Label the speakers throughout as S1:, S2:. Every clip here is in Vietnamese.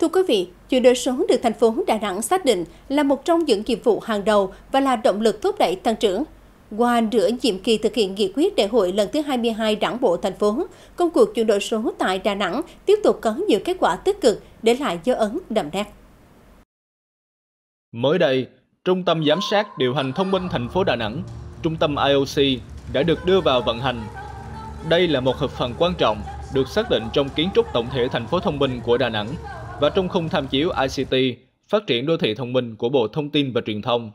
S1: Thưa quý vị, chuyển đổi số được thành phố Đà Nẵng xác định là một trong những nhiệm vụ hàng đầu và là động lực thúc đẩy tăng trưởng. Qua nửa nhiệm kỳ thực hiện nghị quyết đại hội lần thứ 22 đảng bộ thành phố, công cuộc chuyển đổi số tại Đà Nẵng tiếp tục có nhiều kết quả tích cực để lại dấu ấn đậm nét. Mới đây, Trung tâm Giám sát Điều hành Thông minh thành phố Đà Nẵng, Trung tâm IOC đã được đưa vào vận hành. Đây là một hợp phần quan trọng được xác định trong kiến trúc tổng thể thành phố thông minh của Đà Nẵng và trong khung tham chiếu ICT, phát triển đô thị thông minh của Bộ Thông tin và Truyền thông.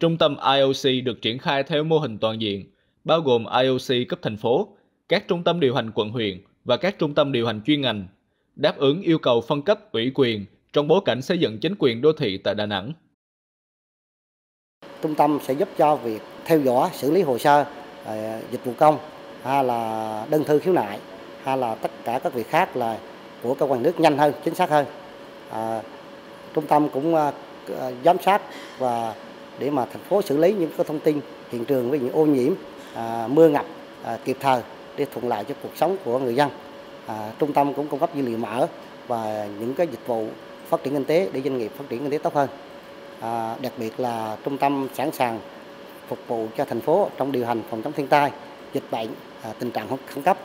S1: Trung tâm IOC được triển khai theo mô hình toàn diện, bao gồm IOC cấp thành phố, các trung tâm điều hành quận huyện và các trung tâm điều hành chuyên ngành, đáp ứng yêu cầu phân cấp ủy quyền trong bối cảnh xây dựng chính quyền đô thị tại Đà Nẵng.
S2: Trung tâm sẽ giúp cho việc theo dõi, xử lý hồ sơ, ờ, dịch vụ công, hay là đơn thư khiếu nại, hay là tất cả các việc khác là của cơ quan nước nhanh hơn, chính xác hơn. À, trung tâm cũng à, à, giám sát và để mà thành phố xử lý những cái thông tin hiện trường với những ô nhiễm, à, mưa ngập à, kịp thời để thuận lợi cho cuộc sống của người dân. À, trung tâm cũng cung cấp dữ liệu mở và những cái dịch vụ phát triển kinh tế để doanh nghiệp phát triển kinh tế tốt hơn. À, đặc biệt là trung tâm sẵn sàng phục vụ cho thành phố trong điều hành phòng chống thiên tai, dịch bệnh, à, tình trạng khẩn cấp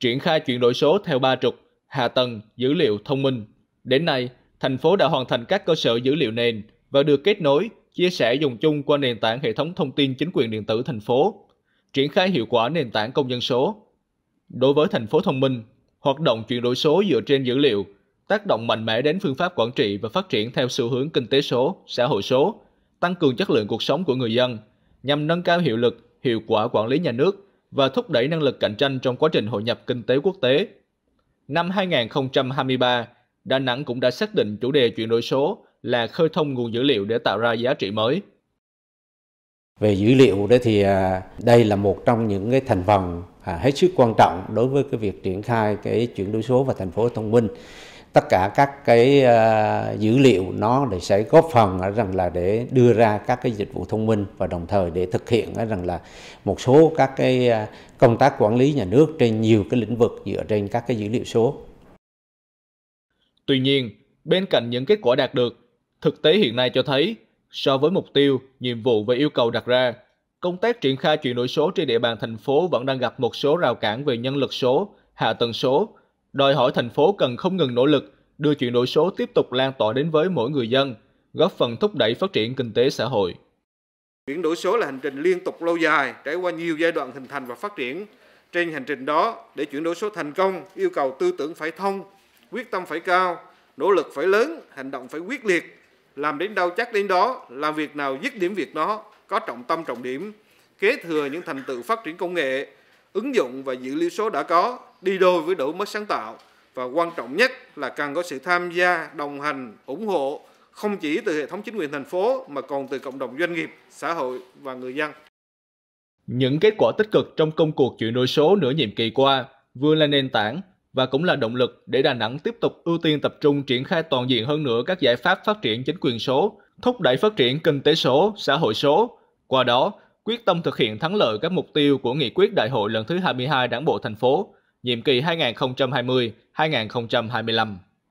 S1: triển khai chuyển đổi số theo ba trục, hạ tầng, dữ liệu thông minh. Đến nay, thành phố đã hoàn thành các cơ sở dữ liệu nền và được kết nối, chia sẻ dùng chung qua nền tảng hệ thống thông tin chính quyền điện tử thành phố, triển khai hiệu quả nền tảng công dân số. Đối với thành phố thông minh, hoạt động chuyển đổi số dựa trên dữ liệu tác động mạnh mẽ đến phương pháp quản trị và phát triển theo xu hướng kinh tế số, xã hội số, tăng cường chất lượng cuộc sống của người dân, nhằm nâng cao hiệu lực, hiệu quả quản lý nhà nước, và thúc đẩy năng lực cạnh tranh trong quá trình hội nhập kinh tế quốc tế. Năm 2023, Đà Nẵng cũng đã xác định chủ đề chuyển đổi số là khơi thông nguồn dữ liệu để tạo ra giá trị mới.
S3: Về dữ liệu đó thì à, đây là một trong những cái thành phần à, hết sức quan trọng đối với cái việc triển khai cái chuyển đổi số và thành phố thông minh tất cả các cái uh, dữ liệu nó để sẽ góp phần ở rằng là để đưa ra các cái dịch vụ thông minh và đồng thời để thực hiện ở rằng là một số các cái ờ, công tác quản lý nhà nước trên nhiều cái lĩnh vực dựa trên các cái dữ liệu số.
S1: Tuy nhiên, bên cạnh những kết quả đạt được, thực tế hiện nay cho thấy so với mục tiêu, nhiệm vụ và yêu cầu đặt ra, công tác triển khai chuyển đổi số trên địa bàn thành phố vẫn đang gặp một số rào cản về nhân lực số, hạ tầng số đòi hỏi thành phố cần không ngừng nỗ lực đưa chuyển đổi số tiếp tục lan tỏa đến với mỗi người dân, góp phần thúc đẩy phát triển kinh tế xã hội.
S4: Chuyển đổi số là hành trình liên tục lâu dài, trải qua nhiều giai đoạn hình thành và phát triển. Trên hành trình đó, để chuyển đổi số thành công, yêu cầu tư tưởng phải thông, quyết tâm phải cao, nỗ lực phải lớn, hành động phải quyết liệt, làm đến đâu chắc đến đó, làm việc nào dứt điểm việc đó, có trọng tâm trọng điểm, kế thừa những thành tựu phát triển công nghệ, ứng dụng và dữ liệu số đã có đi đôi với đổi mới sáng tạo và quan trọng nhất là cần có sự tham gia, đồng hành, ủng hộ không chỉ từ hệ thống chính quyền thành phố mà còn từ cộng đồng doanh nghiệp, xã hội và người dân.
S1: Những kết quả tích cực trong công cuộc chuyển đổi số nửa nhiệm kỳ qua vừa là nền tảng và cũng là động lực để Đà Nẵng tiếp tục ưu tiên tập trung triển khai toàn diện hơn nữa các giải pháp phát triển chính quyền số, thúc đẩy phát triển kinh tế số, xã hội số. Qua đó, quyết tâm thực hiện thắng lợi các mục tiêu của nghị quyết đại hội lần thứ 22 Đảng bộ thành phố, nhiệm kỳ 2020-2025.